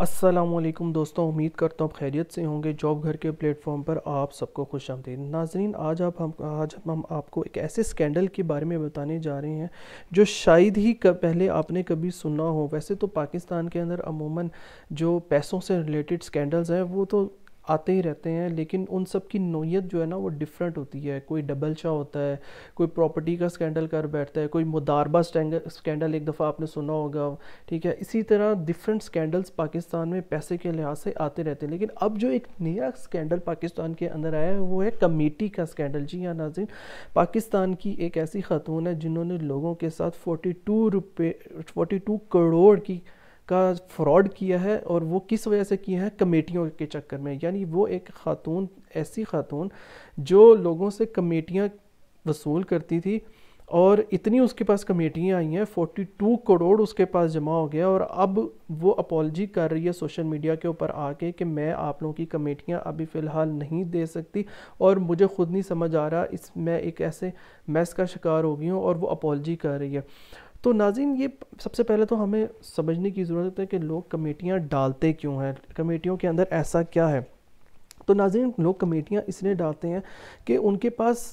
असलम दोस्तों उम्मीद करता हूँ खैरियत से होंगे जॉब घर के प्लेटफॉर्म पर आप सबको खुश आमदी नाजरीन आज आप हम आज हम आपको एक ऐसे स्कैंडल के बारे में बताने जा रहे हैं जो शायद ही कर, पहले आपने कभी सुना हो वैसे तो पाकिस्तान के अंदर अमूमन जो पैसों से रिलेटेड स्कैंडल्स हैं वो तो आते ही रहते हैं लेकिन उन सब की नोयत जो है ना वो डिफरेंट होती है कोई डबल शाह होता है कोई प्रॉपर्टी का स्कैंडल कर बैठता है कोई मुदारबा स्कैंडल एक दफ़ा आपने सुना होगा ठीक है इसी तरह डिफरेंट स्कैंडल्स पाकिस्तान में पैसे के लिहाज से आते रहते हैं लेकिन अब जो एक नया स्कैंडल पाकिस्तान के अंदर आया है वो है कमेटी का स्कैंडल जी हाँ नाजिन पाकिस्तान की एक ऐसी खातून है जिन्होंने लोगों के साथ फोर्टी टू रुपये फोटी टू करोड़ की का फ्रॉड किया है और वो किस वजह से किया है कमेटियों के चक्कर में यानी वो एक खातून ऐसी खातून जो लोगों से कमेटियाँ वसूल करती थी और इतनी उसके पास कमेटियाँ आई हैं 42 करोड़ उसके पास जमा हो गया और अब वो अपॉलजी कर रही है सोशल मीडिया के ऊपर आके कि मैं आप लोगों की कमेटियाँ अभी फ़िलहाल नहीं दे सकती और मुझे ख़ुद नहीं समझ आ रहा इस मैं एक ऐसे मैस का शिकार हो गई हूँ और वो अपॉलजी कर रही है तो नाजिन ये सबसे पहले तो हमें समझने की ज़रूरत है कि लोग कमेटियाँ डालते क्यों हैं कमेटियों के अंदर ऐसा क्या है तो नाजिन लोग कमेटियाँ इसलिए डालते हैं कि उनके पास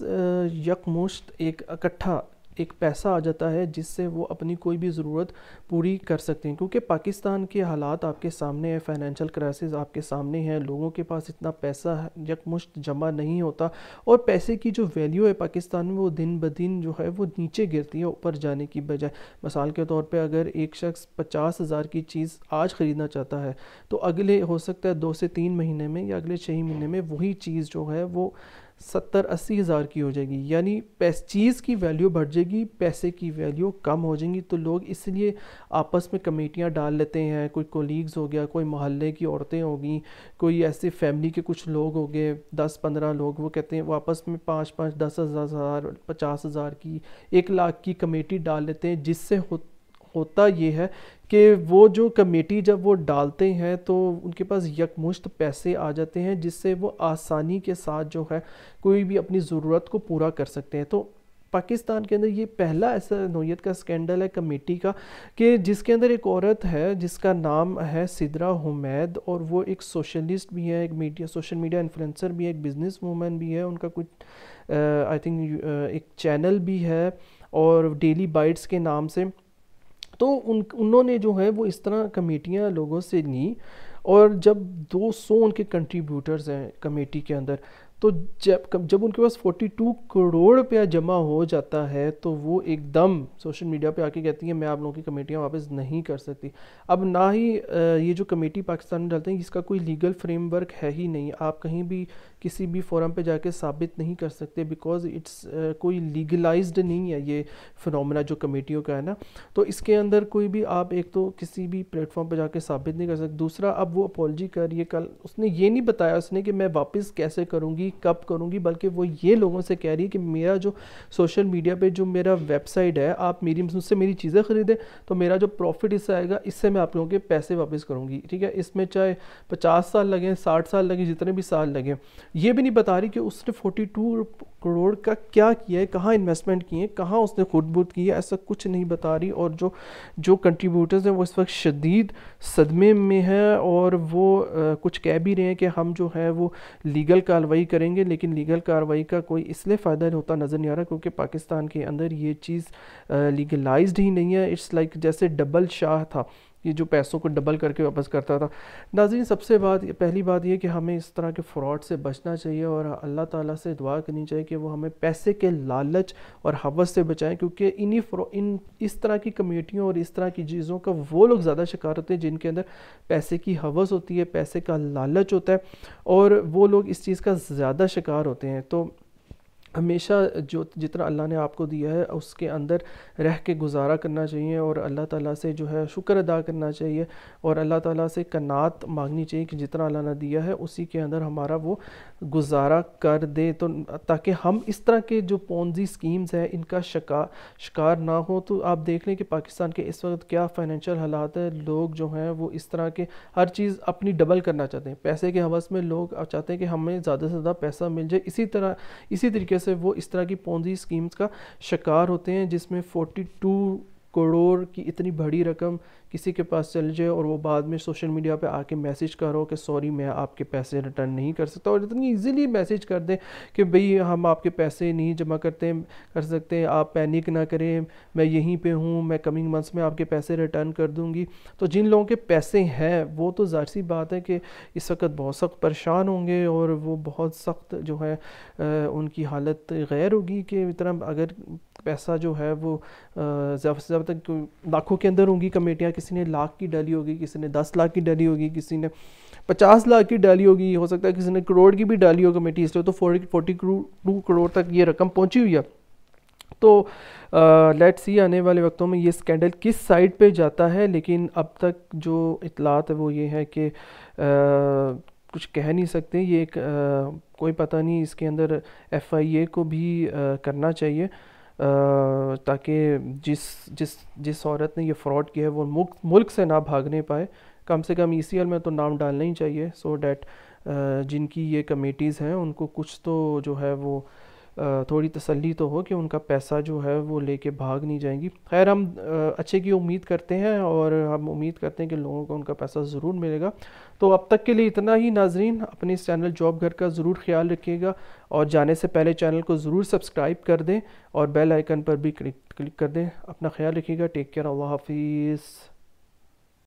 यकमुश्त एक इकट्ठा एक पैसा आ जाता है जिससे वो अपनी कोई भी ज़रूरत पूरी कर सकते हैं क्योंकि पाकिस्तान के हालात आपके सामने है फाइनेंशियल क्राइसिस आपके सामने है लोगों के पास इतना पैसा यकमुश्त जमा नहीं होता और पैसे की जो वैल्यू है पाकिस्तान में वो दिन ब दिन जो है वो नीचे गिरती है ऊपर जाने की बजाय मिसाल के तौर पर अगर एक शख्स पचास हज़ार की चीज़ आज ख़रीदना चाहता है तो अगले हो सकता है दो से तीन महीने में या अगले छः महीने में वही चीज़ जो है वो सत्तर अस्सी हज़ार की हो जाएगी यानी पैस चीज़ की वैल्यू बढ़ जाएगी पैसे की वैल्यू कम हो जाएगी तो लोग इसलिए आपस में कमेटियाँ डाल लेते हैं कोई कोलीग्स हो गया कोई मोहल्ले की औरतें होगी कोई ऐसे फैमिली के कुछ लोग हो गए दस पंद्रह लोग वो कहते हैं वो आपस में पाँच पाँच दस हज़ार पचास हज़ार की एक लाख की कमेटी डाल लेते हैं जिससे हो होता ये है कि वो जो कमेटी जब वो डालते हैं तो उनके पास यकमुश्त पैसे आ जाते हैं जिससे वो आसानी के साथ जो है कोई भी अपनी ज़रूरत को पूरा कर सकते हैं तो पाकिस्तान के अंदर ये पहला ऐसा नोयत का स्कैंडल है कमेटी का कि जिसके अंदर एक औरत है जिसका नाम है सिदरा हुमैद और वो एक सोशलिस्ट भी है एक मीडिया सोशल मीडिया इन्फ्लुएंसर भी है एक बिज़नेस वूमेन भी है उनका कुछ आई थिंक एक चैनल भी है और डेली बाइट्स के नाम से तो उन उन्होंने जो है वो इस तरह कमेटियाँ लोगों से ली और जब 200 उनके कंट्रीब्यूटर्स हैं कमेटी के अंदर तो जब जब उनके पास 42 करोड़ रुपया जमा हो जाता है तो वो एकदम सोशल मीडिया पे आके कहती हैं मैं आप लोगों की कमेटियाँ वापस नहीं कर सकती अब ना ही ये जो कमेटी पाकिस्तान में डालते हैं इसका कोई लीगल फ्रेमवर्क है ही नहीं आप कहीं भी किसी भी फोरम पे जाके साबित नहीं कर सकते बिकॉज इट्स कोई लीगलाइज्ड नहीं है ये फिनोमेना जो कमेटियों का है ना तो इसके अंदर कोई भी आप एक तो किसी भी प्लेटफॉर्म पर जाके साबित नहीं कर सकते दूसरा अब वो अपॉलजी कर कल उसने ये नहीं बताया उसने कि मैं वापस कैसे करूँगी करूँगी कब करूँगी बल्कि वो ये लोगों से कह रही है कि मेरा जो सोशल मीडिया पे जो मेरा वेबसाइट है आप मेरी मुझसे मेरी चीज़ें ख़रीदें तो मेरा जो प्रॉफिट इससे आएगा इससे मैं आप लोगों के पैसे वापस करूँगी ठीक है इसमें चाहे पचास साल लगें साठ साल लगें जितने भी साल लगें ये भी नहीं बता रही कि उसने फोर्टी टू करोड़ का क्या किया है कहाँ इन्वेस्टमेंट किए हैं कहाँ उसने खुदबुद की है ऐसा कुछ नहीं बता रही और जो जो कंट्रीब्यूटर्स हैं वो इस वक्त शदीद सदमे में हैं और वो आ, कुछ कह भी रहे हैं कि हम जो है वो लीगल कार्रवाई करेंगे लेकिन लीगल कार्रवाई का कोई इसलिए फ़ायदा होता नज़र नहीं आ रहा क्योंकि पाकिस्तान के अंदर ये चीज़ लीगलाइज ही नहीं है इट्स लाइक like जैसे डबल शाह था ये जो पैसों को डबल करके वापस करता था नाजीन सबसे बात पहली बात यह कि हमें इस तरह के फ्रॉड से बचना चाहिए और अल्लाह ताला से दुआ करनी चाहिए कि वो हमें पैसे के लालच और हवस से बचाएं क्योंकि इन्हीं इन इस तरह की कमेटियों और इस तरह की चीज़ों का वो लोग ज़्यादा शिकार होते हैं जिनके अंदर पैसे की हवस होती है पैसे का लालच होता है और वो लोग इस चीज़ का ज़्यादा शिकार होते हैं तो हमेशा जो जितना अल्लाह ने आपको दिया है उसके अंदर रह के गुजारा करना चाहिए और अल्लाह ताला से जो है शुक्र अदा करना चाहिए और अल्लाह ताला से कनात मांगनी चाहिए कि जितना अल्लाह ने दिया है उसी के अंदर हमारा वो गुजारा कर दे तो ताकि हम इस तरह के जो पौजी स्कीम्स हैं इनका शिका शिकार ना हो तो आप देख लें कि पाकिस्तान के इस वक्त क्या फाइनेंशियल हालात है लोग जो हैं वो इस तरह के हर चीज़ अपनी डबल करना चाहते हैं पैसे के हवस में लोग चाहते हैं कि हमें ज़्यादा से ज़्यादा पैसा मिल जाए इसी तरह इसी तरीके से वो इस तरह की पौधी स्कीम्स का शिकार होते हैं जिसमें 42 करोड़ की इतनी बड़ी रकम किसी के पास चल जाए और वो बाद में सोशल मीडिया पे आके मैसेज करो कि सॉरी मैं आपके पैसे रिटर्न नहीं कर सकता और इतनी इजीली मैसेज कर दें कि भई हम आपके पैसे नहीं जमा करते कर सकते आप पैनिक ना करें मैं यहीं पे हूँ मैं कमिंग मंथ्स में आपके पैसे रिटर्न कर दूँगी तो जिन लोगों के पैसे हैं वो तो ज़ाहिर सी बात है कि इस वक्त बहुत सख्त परेशान होंगे और वो बहुत सख्त जो है उनकी हालत गैर होगी कि इतना अगर पैसा जो है वो ज़्यादा से ज़्यादा लाखों के अंदर होंगी कमेटियाँ किसी ने लाख की डाली होगी किसी ने दस लाख की डाली होगी किसी ने पचास लाख की डाली होगी हो सकता है किसी ने करोड़ की भी डाली होगी कमेटी इसलिए तो फोर्टी फोर्टी टू करोड़ तक ये रकम पहुँची हुई है तो लेट सी आने वाले वक्तों में ये स्कैंडल किस साइड पे जाता है लेकिन अब तक जो इतलात है वो ये है कि कुछ कह नहीं सकते ये एक आ, कोई पता नहीं इसके अंदर एफआईए को भी करना चाहिए ताकि जिस जिस जिस औरत ने ये फ्रॉड किया है वो मुल्क मुल्क से ना भागने पाए कम से कम ई e में तो नाम डालना ही चाहिए सो so डैट जिनकी ये कमेटीज़ हैं उनको कुछ तो जो है वो थोड़ी तसल्ली तो हो कि उनका पैसा जो है वो लेके भाग नहीं जाएंगी खैर हम अच्छे की उम्मीद करते हैं और हम उम्मीद करते हैं कि लोगों को उनका पैसा ज़रूर मिलेगा तो अब तक के लिए इतना ही नाजरीन अपने इस चैनल जॉब घर का ज़रूर ख्याल रखिएगा और जाने से पहले चैनल को ज़रूर सब्सक्राइब कर दें और बेल आइकन पर भी क्लिक क्लिक कर दें अपना ख्याल रखिएगा टेक केयर अल्लाह हाफिज़